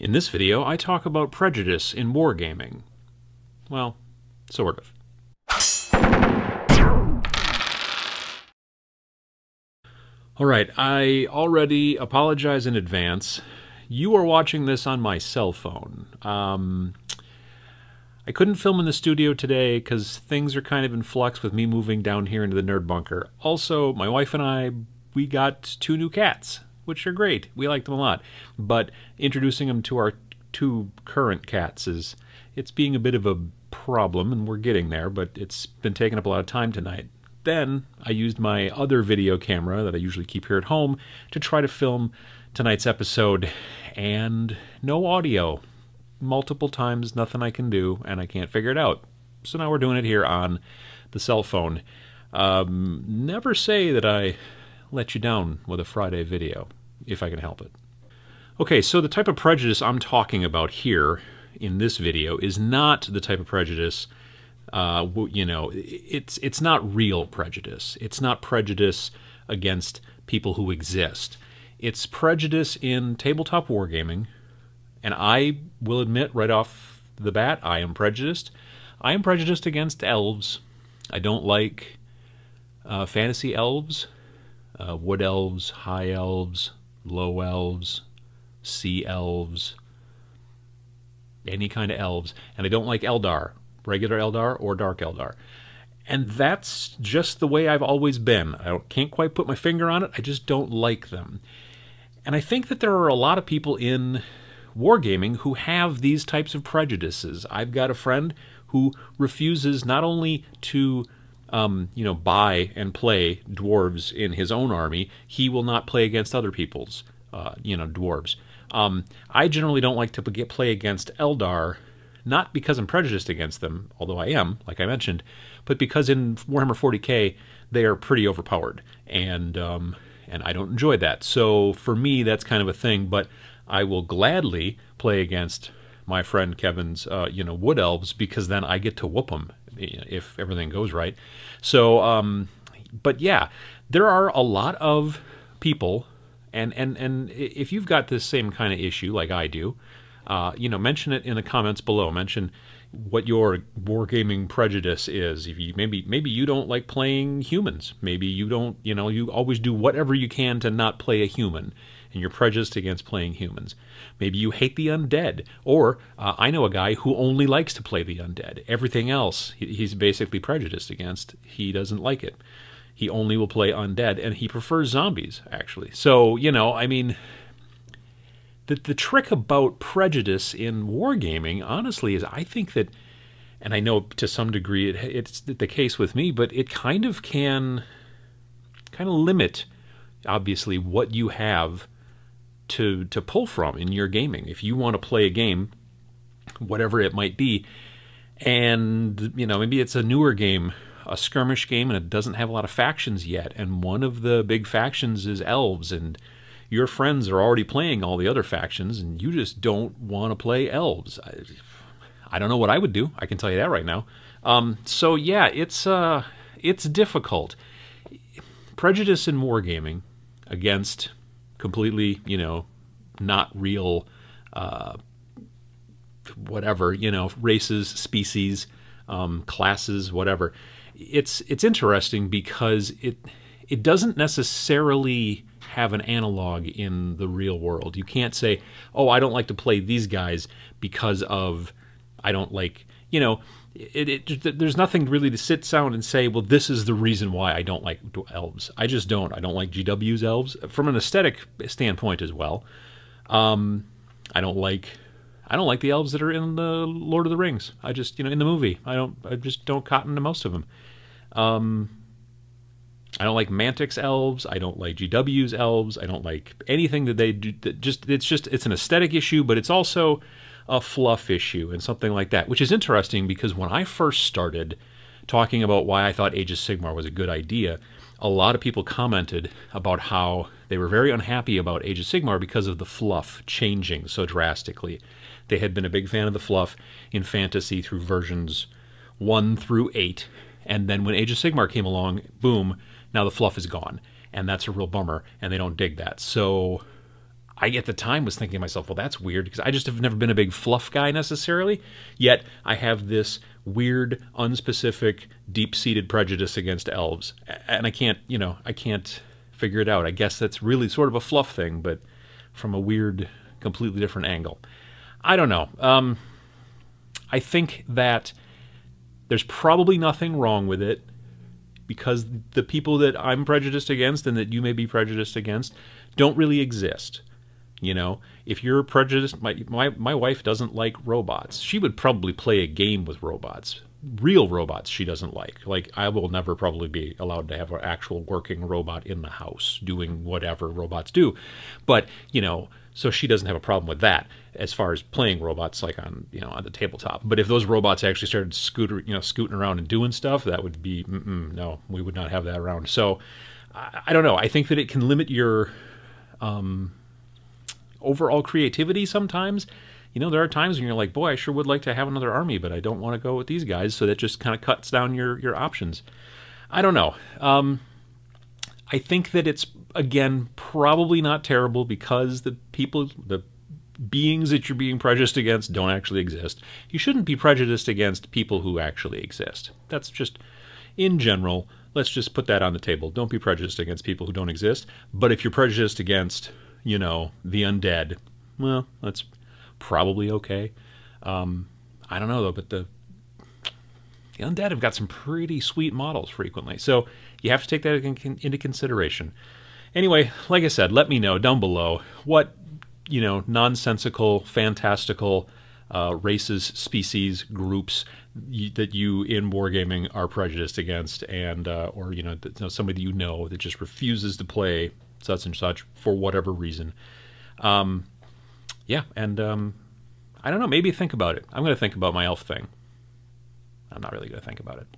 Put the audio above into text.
In this video, I talk about prejudice in wargaming. Well, sort of. Alright, I already apologize in advance. You are watching this on my cell phone. Um, I couldn't film in the studio today because things are kind of in flux with me moving down here into the nerd bunker. Also, my wife and I, we got two new cats which are great. We like them a lot. But introducing them to our two current cats is it's being a bit of a problem, and we're getting there, but it's been taking up a lot of time tonight. Then I used my other video camera that I usually keep here at home to try to film tonight's episode, and no audio. Multiple times, nothing I can do, and I can't figure it out. So now we're doing it here on the cell phone. Um, never say that I let you down with a Friday video if I can help it. Okay, so the type of prejudice I'm talking about here in this video is not the type of prejudice, uh, you know, it's, it's not real prejudice. It's not prejudice against people who exist. It's prejudice in tabletop wargaming, and I will admit right off the bat, I am prejudiced. I am prejudiced against elves. I don't like uh, fantasy elves, uh, wood elves, high elves, low elves, sea elves, any kind of elves. And I don't like Eldar, regular Eldar or dark Eldar. And that's just the way I've always been. I can't quite put my finger on it. I just don't like them. And I think that there are a lot of people in wargaming who have these types of prejudices. I've got a friend who refuses not only to um, you know, buy and play dwarves in his own army, he will not play against other people's, uh, you know, dwarves. Um, I generally don't like to play against Eldar, not because I'm prejudiced against them, although I am, like I mentioned, but because in Warhammer 40k they are pretty overpowered, and um, and I don't enjoy that. So for me, that's kind of a thing. But I will gladly play against my friend Kevin's, uh, you know, wood elves because then I get to whoop them if everything goes right. So, um, but yeah, there are a lot of people, and and and if you've got this same kind of issue like I do, uh, you know, mention it in the comments below. Mention what your wargaming prejudice is. If you maybe maybe you don't like playing humans, maybe you don't, you know, you always do whatever you can to not play a human and you're prejudiced against playing humans. Maybe you hate the undead, or uh, I know a guy who only likes to play the undead. Everything else he's basically prejudiced against. He doesn't like it. He only will play undead, and he prefers zombies, actually. So, you know, I mean, the, the trick about prejudice in wargaming, honestly, is I think that, and I know to some degree it, it's the case with me, but it kind of can kind of limit, obviously, what you have to to pull from in your gaming if you want to play a game whatever it might be and you know maybe it's a newer game a skirmish game and it doesn't have a lot of factions yet and one of the big factions is elves and your friends are already playing all the other factions and you just don't want to play elves I, I, don't know what i would do i can tell you that right now um, so yeah it's uh, it's difficult prejudice in wargaming against completely, you know, not real, uh, whatever, you know, races, species, um, classes, whatever. It's it's interesting because it it doesn't necessarily have an analog in the real world. You can't say, "Oh, I don't like to play these guys because of I don't like you know, it, it, there's nothing really to sit down and say, well, this is the reason why I don't like elves. I just don't. I don't like GW's elves from an aesthetic standpoint as well. Um, I don't like I don't like the elves that are in the Lord of the Rings. I just you know in the movie I don't I just don't cotton to most of them. Um, I don't like Mantix elves. I don't like GW's elves. I don't like anything that they do. That just it's just it's an aesthetic issue, but it's also a fluff issue and something like that, which is interesting because when I first started talking about why I thought Age of Sigmar was a good idea, a lot of people commented about how they were very unhappy about Age of Sigmar because of the fluff changing so drastically. They had been a big fan of the fluff in fantasy through versions 1 through 8, and then when Age of Sigmar came along, boom, now the fluff is gone. And that's a real bummer, and they don't dig that. So I at the time was thinking to myself, well, that's weird because I just have never been a big fluff guy necessarily. Yet I have this weird, unspecific, deep-seated prejudice against elves, and I can't, you know, I can't figure it out. I guess that's really sort of a fluff thing, but from a weird, completely different angle. I don't know. Um, I think that there's probably nothing wrong with it because the people that I'm prejudiced against and that you may be prejudiced against don't really exist. You know, if you're prejudiced, my, my, my wife doesn't like robots. She would probably play a game with robots. Real robots she doesn't like. Like, I will never probably be allowed to have an actual working robot in the house doing whatever robots do. But, you know, so she doesn't have a problem with that as far as playing robots like on you know on the tabletop but if those robots actually started scooter you know scooting around and doing stuff that would be no we would not have that around so I, I, don't know i think that it can limit your um, overall creativity sometimes. You know, there are times when you're like, boy, I sure would like to have another army, but I don't want to go with these guys. So that just kind of cuts down your, your options. I don't know. Um, I think that it's, again, probably not terrible because the people, the beings that you're being prejudiced against don't actually exist. You shouldn't be prejudiced against people who actually exist. That's just, in general, let's just put that on the table. Don't be prejudiced against people who don't exist. But if you're prejudiced against you know, the undead, well, that's probably okay. Um, I don't know though, but the the undead have got some pretty sweet models frequently, so you have to take that into consideration. Anyway, like I said, let me know down below what you know nonsensical, fantastical uh, races, species, groups you, that you in wargaming are prejudiced against, and uh, or you know, you know somebody you know that just refuses to play such and such for whatever reason. Um, yeah, and um, I don't know. Maybe think about it. I'm going to think about my elf thing. I'm not really going to think about it.